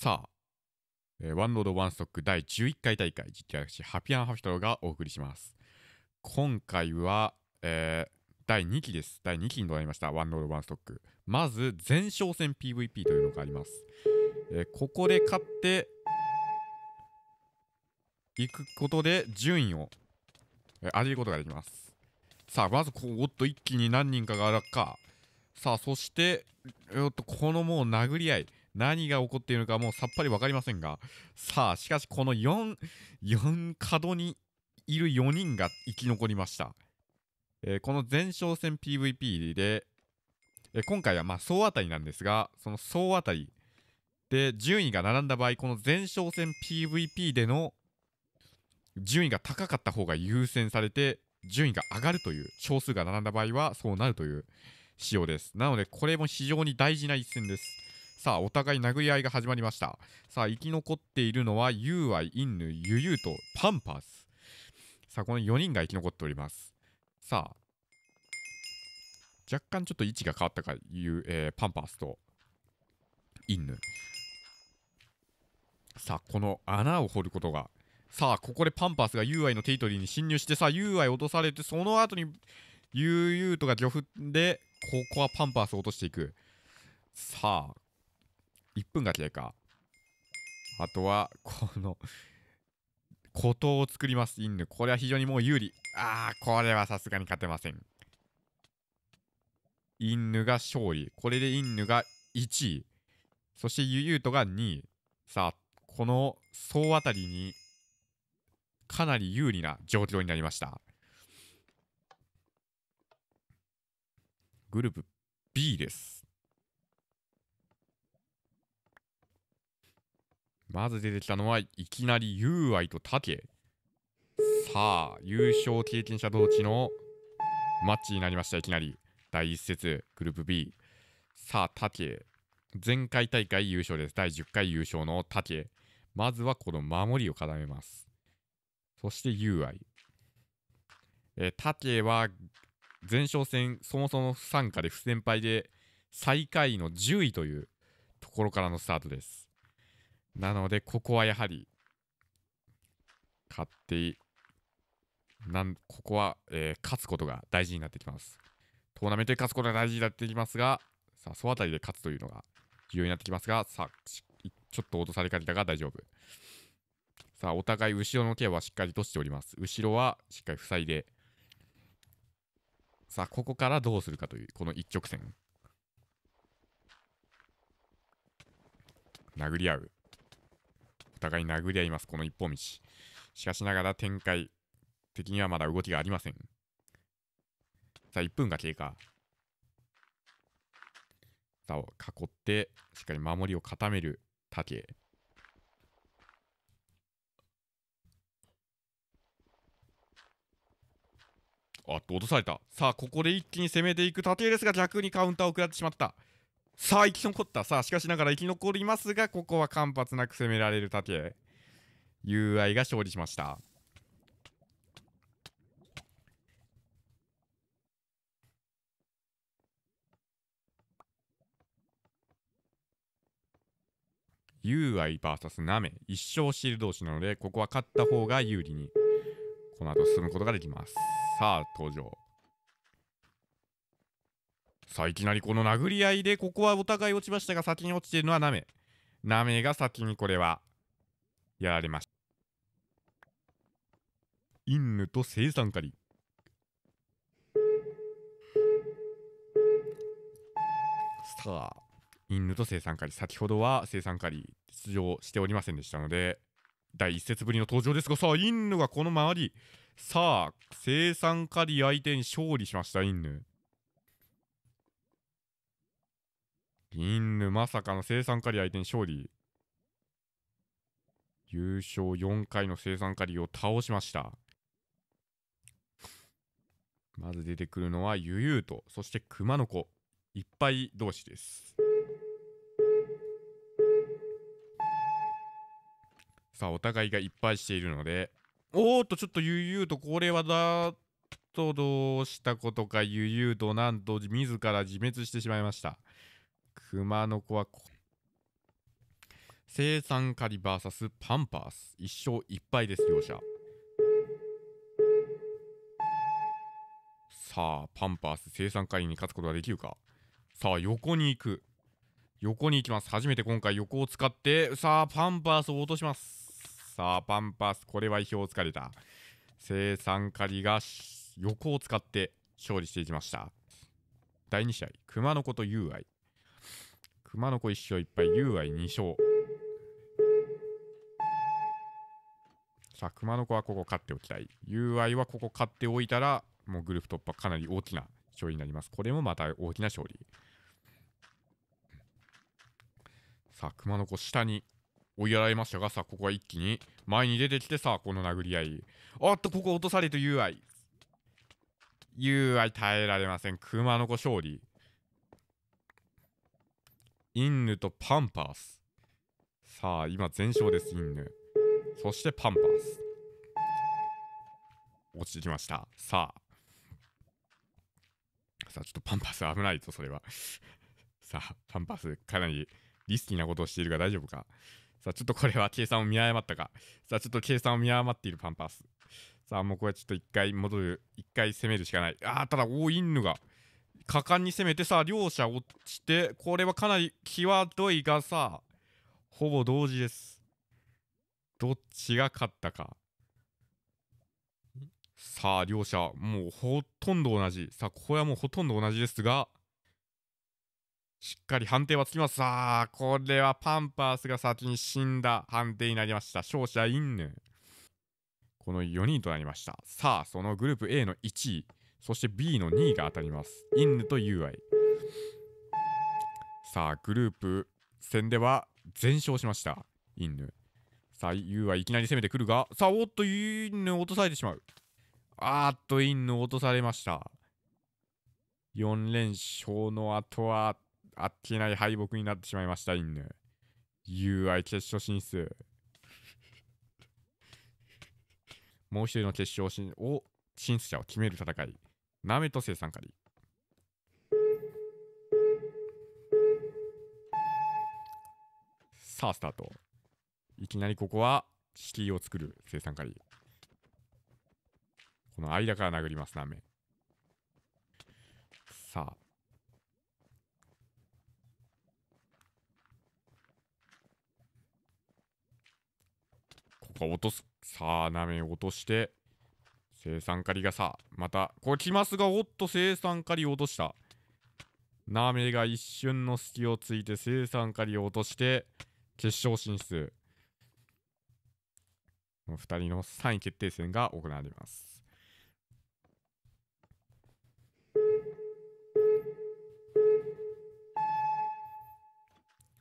さあ、えー、ワンロードワンストック第11回大会、実況私、ハピアンハピトロがお送りします。今回は、えー、第2期です。第2期になりました、ワンロードワンストック。まず、前哨戦 PVP というのがあります。えー、ここで勝っていくことで、順位を、えー、上げることができます。さあ、まずこう、おっと、一気に何人かが落下。さあ、そして、えっと、このもう殴り合い。何が起こっているのかもうさっぱり分かりませんが、さあ、しかしこの4、4角にいる4人が生き残りました。えー、この前哨戦 PVP で、えー、今回はまあ総当たりなんですが、その総当たりで順位が並んだ場合、この前哨戦 PVP での順位が高かった方が優先されて、順位が上がるという、少数が並んだ場合はそうなるという仕様です。なので、これも非常に大事な一戦です。さあ、お互い殴り合いが始まりました。さあ、生き残っているのは、友愛、インヌ、ユユとパンパース。さあ、この4人が生き残っております。さあ、若干ちょっと位置が変わったかいう、えー、パンパースとインヌ。さあ、この穴を掘ることが。さあ、ここでパンパースが UI のテイトリーに侵入して、さあ、UI 落とされて、その後に、悠々とが漁夫で、ここはパンパースを落としていく。さあ、1分が経過。あとは、この孤島を作ります、インヌ。これは非常にもう有利。あー、これはさすがに勝てません。インヌが勝利。これでインヌが1位。そしてユユートが2位。さあ、この総当たりにかなり有利な状況になりました。グループ B です。まず出てきたのはいきなり友愛と竹さあ優勝経験者同士のマッチになりましたいきなり第1節グループ B さあ竹前回大会優勝です第10回優勝の竹まずはこの守りを固めますそして友愛えー、竹は前哨戦そもそも不参加で不先輩で最下位の10位というところからのスタートですなので、ここはやはり、買って、なんここは、えー、勝つことが大事になってきます。トーナメントで勝つことが大事になってきますが、さあ、総当たりで勝つというのが重要になってきますが、さあ、ちょっと落とされかけたが大丈夫。さあ、お互い後ろのケアはしっかりとしております。後ろはしっかり塞いで、さあ、ここからどうするかという、この一直線。殴り合う。お互い殴り合います、この一本道。しかしながら展開、敵にはまだ動きがありません。さあ、1分が経過。さあ、囲って、しっかり守りを固める竹。あっと、落とされた。さあ、ここで一気に攻めていく武ですが、逆にカウンターを食らってしまった。さあ、生き残った。さあ、しかしながら生き残りますが、ここは間髪なく攻められる盾。UI が勝利しました。UIVS ナメ一生シール同士なのでここは勝った方が有利にこの後進むことができますさあ登場さあいきなりこの殴り合いでここはお互い落ちましたが先に落ちてるのはナメナメが先にこれはやられましたインヌと生産カリさあインヌと生産カリ先ほどは生産カリ出場しておりませんでしたので第一節ぶりの登場ですがさあインヌがこの周りさあ生産カリ相手に勝利しましたインヌ銀ヌまさかの生産カリ相手に勝利優勝4回の生産カリを倒しましたまず出てくるのはゆゆうとそして熊の子いっぱい同士ですさあお互いがいっぱいしているのでおーっとちょっとゆゆうとこれはだとどうしたことかゆゆうとなんと自ら自滅してしまいました熊の子は生産カリ VS パンパース1勝1敗です両者さあパンパース生産カリに勝つことができるかさあ横に行く横に行きます初めて今回横を使ってさあパンパースを落としますさあパンパースこれは意表をつかれた生産カリが横を使って勝利していきました第2試合熊の子と友愛熊の子1勝1敗、u 愛2勝。さあ、熊の子はここ勝っておきたい。u 愛はここ勝っておいたら、もうグループ突破かなり大きな勝利になります。これもまた大きな勝利。さあ、熊の子下に追いやられましたが、さあ、ここは一気に前に出てきて、さあ、この殴り合い。おっと、ここ落とされと u 愛。u 愛耐えられません。熊の子勝利。インヌとパンパース。さあ、今全勝です、インヌ。そしてパンパース。落ちてきました。さあ。さあ、ちょっとパンパス危ないぞ、それは。さあ、パンパス、かなりリスキーなことをしているが大丈夫か。さあ、ちょっとこれは計算を見誤ったか。さあ、ちょっと計算を見誤っているパンパス。さあ、もうこれはちょっと一回戻る、一回攻めるしかない。ああ、ただ、おインヌが、果敢に攻めてさ両者落ちてこれはかなり際どいがさほぼ同時ですどっちが勝ったかさあ両者もうほとんど同じさあこれはもうほとんど同じですがしっかり判定はつきますさあこれはパンパースが先に死んだ判定になりました勝者インヌこの4人となりましたさあそのグループ A の1位そして B の2位が当たります。インヌと UI。さあ、グループ戦では全勝しました。インヌ。さあ、UI いきなり攻めてくるが、さあ、おっと、インヌ落とされてしまう。あーっと、インヌ落とされました。4連勝の後は、あっけない敗北になってしまいました、インヌ。UI 決勝進出。もう一人の決勝進お進出者を決める戦い。なめとトさんかさあ、スタート。いきなりここは、敷居を作る生産カリ。この間から殴ります、なめさあ。ここは落とす。さあ、なめ落として。生産狩りがさ、また、これ来ますが、おっと生産狩りを落とした。ナメが一瞬の隙をついて生産狩りを落として、決勝進出。こ2人の3位決定戦が行われます。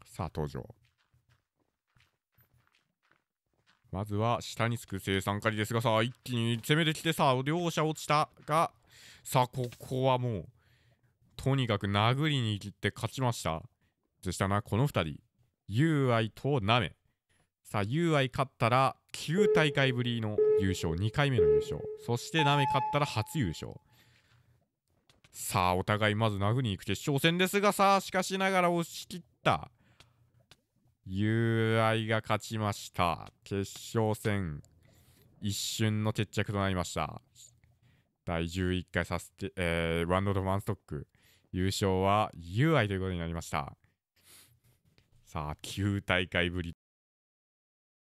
さあ登場まずは下につく生産狩りですがさ、一気に攻めてきてさ、両者落ちたが、さあ、ここはもう、とにかく殴りに行って勝ちました。そしたら、この2人、友愛とナメ。さあ、友愛勝ったら9大会ぶりの優勝、2回目の優勝。そしてナメ勝ったら初優勝。さあ、お互いまず殴りに行く決勝戦ですがさあ、しかしながら押し切った。友愛が勝ちました。決勝戦、一瞬の決着となりました。第11回させて、えー、ワンドドワンストック。優勝は UI ということになりました。さあ、9大会ぶり。